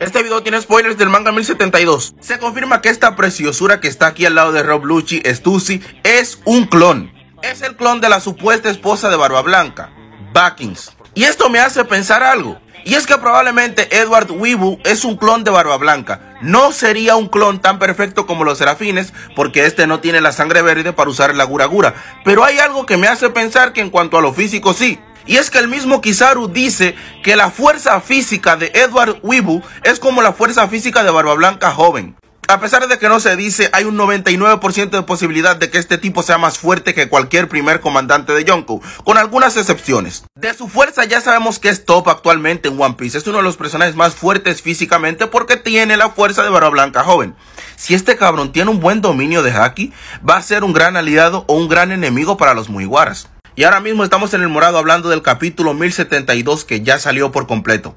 Este video tiene spoilers del manga 1072. Se confirma que esta preciosura que está aquí al lado de Rob Lucci, Stussy, es un clon. Es el clon de la supuesta esposa de Barba Blanca, Backings. Y esto me hace pensar algo. Y es que probablemente Edward Wibu es un clon de Barba Blanca. No sería un clon tan perfecto como los serafines, porque este no tiene la sangre verde para usar la gura. Pero hay algo que me hace pensar que en cuanto a lo físico sí, y es que el mismo Kizaru dice que la fuerza física de Edward Wibu es como la fuerza física de Barba Blanca joven. A pesar de que no se dice, hay un 99% de posibilidad de que este tipo sea más fuerte que cualquier primer comandante de Yonko, con algunas excepciones. De su fuerza ya sabemos que es top actualmente en One Piece, es uno de los personajes más fuertes físicamente porque tiene la fuerza de Barba Blanca joven. Si este cabrón tiene un buen dominio de Haki, va a ser un gran aliado o un gran enemigo para los Muigwaras. Y ahora mismo estamos en el morado hablando del capítulo 1072 que ya salió por completo.